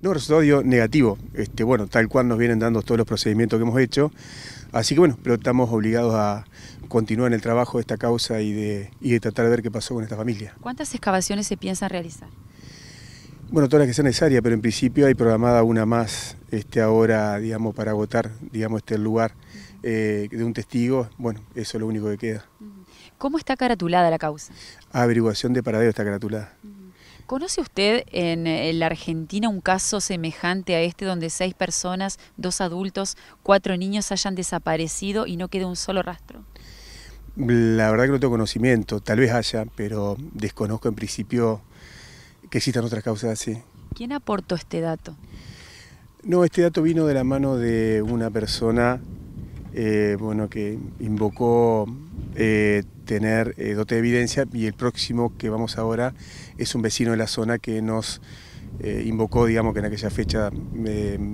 No, resultado negativo. Este, bueno, tal cual nos vienen dando todos los procedimientos que hemos hecho. Así que bueno, pero estamos obligados a continuar en el trabajo de esta causa y de, tratar de ver qué pasó con esta familia. ¿Cuántas excavaciones se piensan realizar? Bueno, todas las que sean necesarias, pero en principio hay programada una más este, ahora, digamos, para agotar, digamos, este lugar eh, de un testigo. Bueno, eso es lo único que queda. ¿Cómo está caratulada la causa? Averiguación de paradero está caratulada. ¿Conoce usted en eh, la Argentina un caso semejante a este donde seis personas, dos adultos, cuatro niños hayan desaparecido y no quede un solo rastro? La verdad que no tengo conocimiento, tal vez haya, pero desconozco en principio que existan otras causas así. ¿Quién aportó este dato? No, este dato vino de la mano de una persona eh, bueno, que invocó eh, tener eh, dote de evidencia y el próximo que vamos ahora es un vecino de la zona que nos eh, invocó, digamos que en aquella fecha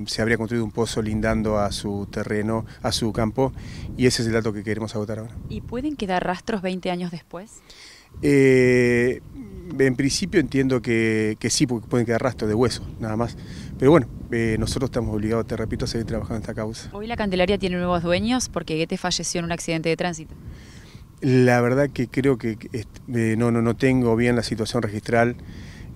se habría construido un pozo lindando a su terreno, a su campo, y ese es el dato que queremos agotar ahora. ¿Y pueden quedar rastros 20 años después? en principio entiendo que, sí, porque pueden quedar rastros de hueso, nada más. Pero bueno, nosotros estamos obligados, te repito, a seguir trabajando en esta causa. Hoy la Candelaria tiene nuevos dueños porque Guete falleció en un accidente de tránsito. La verdad que creo que eh, no, no, no tengo bien la situación registral.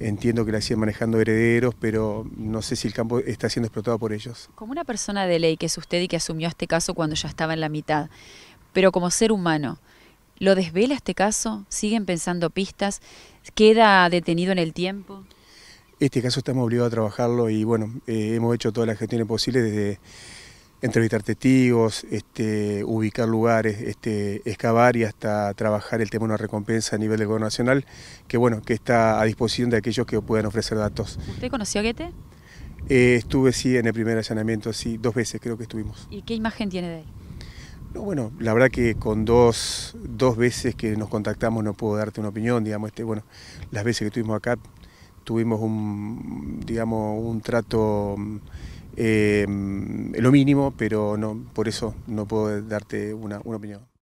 Entiendo que la siguen manejando herederos, pero no sé si el campo está siendo explotado por ellos. Como una persona de ley que es usted y que asumió este caso cuando ya estaba en la mitad, pero como ser humano, ¿lo desvela este caso? ¿Siguen pensando pistas? ¿Queda detenido en el tiempo? Este caso estamos obligados a trabajarlo y bueno, eh, hemos hecho todas las gestiones posibles desde entrevistar testigos, este, ubicar lugares, este, excavar y hasta trabajar el tema de una recompensa a nivel del gobierno nacional, que bueno, que está a disposición de aquellos que puedan ofrecer datos. ¿Usted conoció a Guete? Eh, estuve sí en el primer allanamiento, sí, dos veces creo que estuvimos. ¿Y qué imagen tiene de él? No, bueno, la verdad que con dos, veces que nos contactamos no puedo darte una opinión, digamos, este, bueno, las veces que estuvimos acá tuvimos un, digamos, un trato mm, eh, lo mínimo, pero no, por eso no puedo darte una opinión.